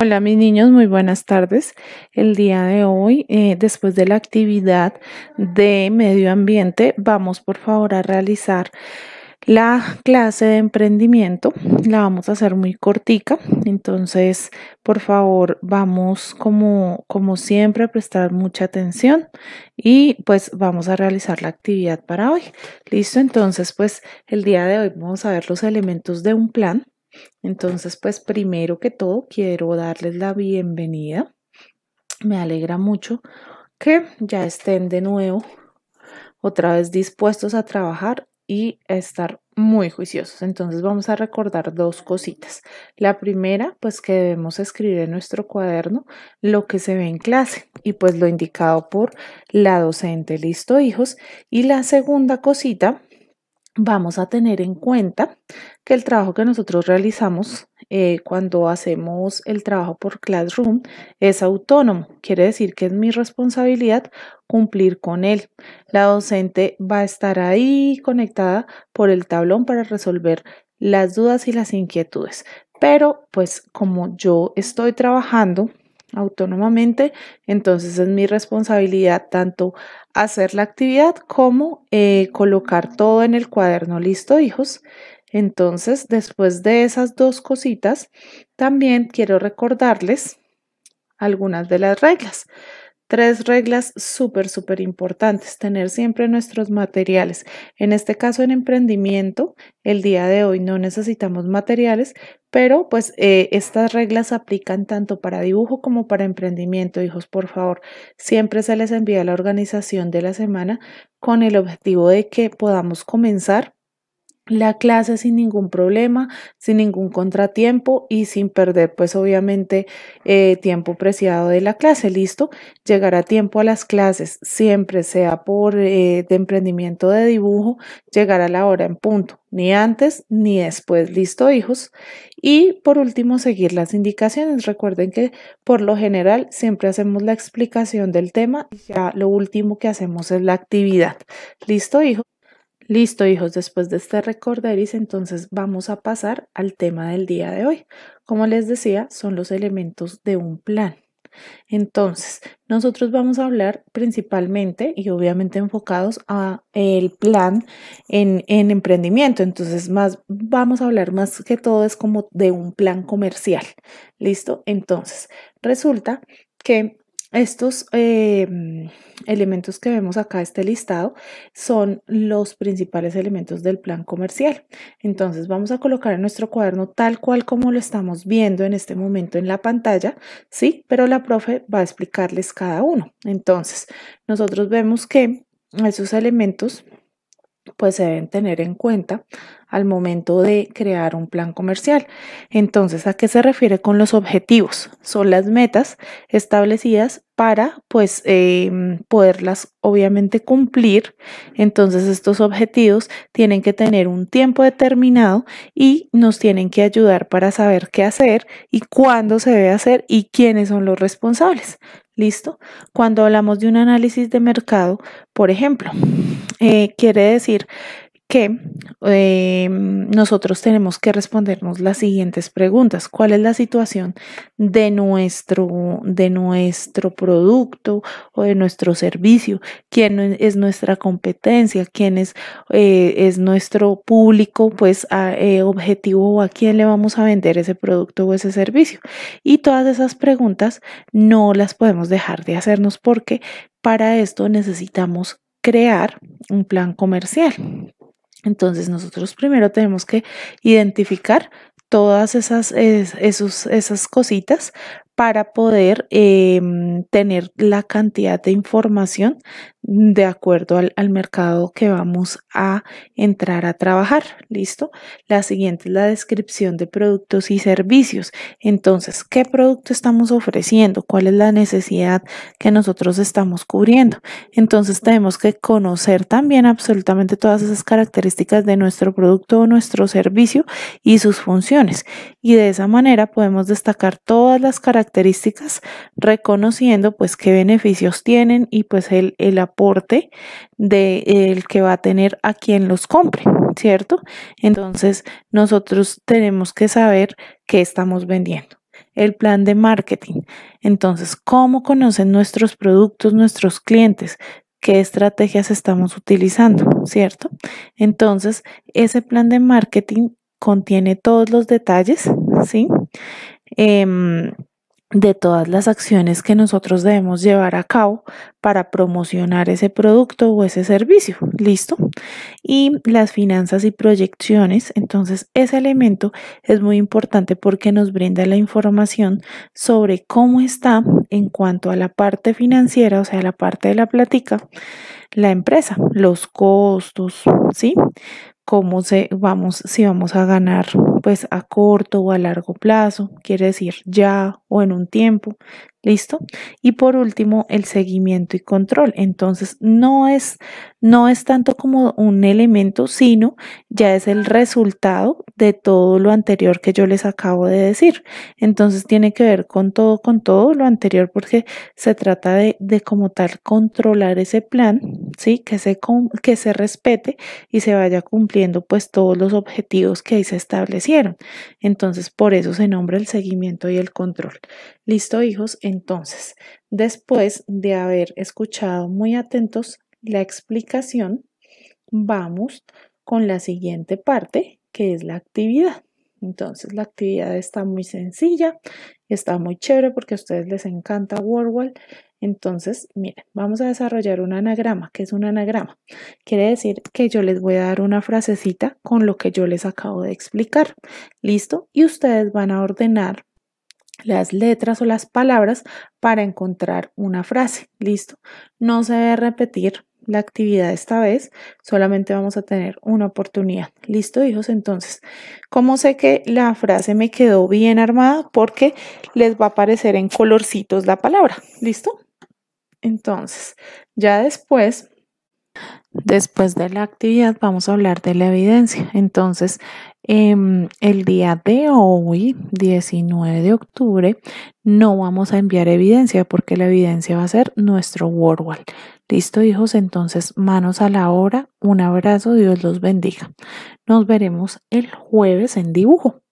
Hola mis niños, muy buenas tardes. El día de hoy, eh, después de la actividad de medio ambiente, vamos por favor a realizar la clase de emprendimiento. La vamos a hacer muy cortica, entonces por favor vamos como, como siempre a prestar mucha atención y pues vamos a realizar la actividad para hoy. Listo, entonces pues el día de hoy vamos a ver los elementos de un plan. Entonces, pues primero que todo, quiero darles la bienvenida. Me alegra mucho que ya estén de nuevo otra vez dispuestos a trabajar y a estar muy juiciosos. Entonces vamos a recordar dos cositas. La primera, pues que debemos escribir en nuestro cuaderno lo que se ve en clase y pues lo indicado por la docente, listo hijos. Y la segunda cosita vamos a tener en cuenta que el trabajo que nosotros realizamos eh, cuando hacemos el trabajo por Classroom es autónomo. Quiere decir que es mi responsabilidad cumplir con él. La docente va a estar ahí conectada por el tablón para resolver las dudas y las inquietudes. Pero pues como yo estoy trabajando autónomamente, entonces es mi responsabilidad tanto hacer la actividad como eh, colocar todo en el cuaderno listo, hijos. Entonces, después de esas dos cositas, también quiero recordarles algunas de las reglas. Tres reglas súper, súper importantes. Tener siempre nuestros materiales. En este caso, en emprendimiento, el día de hoy no necesitamos materiales, pero pues eh, estas reglas aplican tanto para dibujo como para emprendimiento. Hijos, por favor, siempre se les envía la organización de la semana con el objetivo de que podamos comenzar la clase sin ningún problema, sin ningún contratiempo y sin perder pues obviamente eh, tiempo preciado de la clase, listo, llegar a tiempo a las clases, siempre sea por eh, de emprendimiento de dibujo, llegar a la hora en punto, ni antes ni después, listo hijos. Y por último, seguir las indicaciones. Recuerden que por lo general siempre hacemos la explicación del tema y ya lo último que hacemos es la actividad, listo hijos. Listo, hijos, después de este recorderis, entonces vamos a pasar al tema del día de hoy. Como les decía, son los elementos de un plan. Entonces, nosotros vamos a hablar principalmente y obviamente enfocados a el plan en, en, emprendimiento. Entonces, más vamos a hablar más que todo es como de un plan comercial. ¿Listo? Entonces, resulta que estos eh, elementos que vemos acá, este listado, son los principales elementos del plan comercial. Entonces vamos a colocar en nuestro cuaderno tal cual como lo estamos viendo en este momento en la pantalla, ¿sí? Pero la profe va a explicarles cada uno. Entonces, nosotros vemos que esos elementos pues se deben tener en cuenta al momento de crear un plan comercial. Entonces, ¿a qué se refiere con los objetivos? Son las metas establecidas para, pues, em, poderlas obviamente cumplir. Entonces, estos objetivos tienen que tener un tiempo determinado y nos tienen que ayudar para saber qué hacer y cuándo se debe hacer y quiénes son los responsables. ¿Listo? Cuando hablamos de un análisis de mercado, por ejemplo, eh, quiere decir que em, nosotros tenemos que respondernos las siguientes preguntas. ¿Cuál es la situación de nuestro, de nuestro producto o de nuestro servicio? ¿Quién es nuestra competencia? ¿Quién es, eh, nuestro público pues, eh, objetivo o a quién le vamos a vender ese producto o ese servicio? Y todas esas preguntas no las podemos dejar de hacernos porque para esto necesitamos crear un plan comercial. Entonces nosotros primero tenemos que identificar todas esas, esas cositas para poder eh, tener la cantidad de información de acuerdo al, al, mercado que vamos a entrar a trabajar. ¿Listo? La siguiente es la descripción de productos y servicios. Entonces, ¿qué producto estamos ofreciendo? ¿Cuál es la necesidad que nosotros estamos cubriendo? Entonces, tenemos que conocer también absolutamente todas esas características de nuestro producto o nuestro servicio y sus funciones. Y de esa manera podemos destacar todas las características características, reconociendo pues qué beneficios tienen y pues el, el aporte del de que va a tener a quien los compre, ¿cierto? Entonces nosotros tenemos que saber qué estamos vendiendo el plan de marketing. Entonces, ¿cómo conocen nuestros productos nuestros clientes? ¿Qué estrategias estamos utilizando? ¿Cierto? Entonces, ese plan de marketing contiene todos los detalles, ¿sí? Em, de todas las acciones que nosotros debemos llevar a cabo para promocionar ese producto o ese servicio. ¿Listo? Y las finanzas y proyecciones. Entonces, ese elemento es muy importante porque nos brinda la información sobre cómo está en cuanto a la parte financiera, o sea, la parte de la platica, la empresa, los costos, ¿sí? cómo se vamos, si vamos a ganar pues a corto o a largo plazo, quiere decir ya o en un tiempo, ¿Listo? Y por último, el seguimiento y control. Entonces, no es, no es tanto como un elemento, sino ya es el resultado de todo lo anterior que yo les acabo de decir. Entonces, tiene que ver con todo, con todo lo anterior, porque se trata de, como tal controlar ese plan, ¿sí? Que se, que se respete y se vaya cumpliendo pues todos los objetivos que ahí se establecieron. Entonces, por eso se nombra el seguimiento y el control. ¿Listo, hijos? Entonces, después de haber escuchado muy atentos la explicación, vamos con la siguiente parte, que es la actividad. Entonces, la actividad está muy sencilla, está muy chévere porque a ustedes les encanta WordWall. Entonces, miren, vamos a desarrollar un anagrama. ¿Qué es un anagrama? Quiere decir que yo les voy a dar una frasecita con lo que yo les acabo de explicar. ¿Listo? Y ustedes van a ordenar las letras o las palabras para encontrar una frase. Listo. No se debe repetir la actividad esta vez, solamente vamos a tener una oportunidad. Listo, hijos. Entonces, ¿cómo sé que la frase me quedó bien armada? Porque les va a aparecer en colorcitos la palabra. Listo. Entonces, ya después Después de la actividad vamos a hablar de la evidencia. Entonces, em, el día de hoy, 19 de octubre, no vamos a enviar evidencia porque la evidencia va a ser nuestro WordWall. Listo, hijos, entonces manos a la obra. Un abrazo, Dios los bendiga. Nos veremos el jueves en dibujo.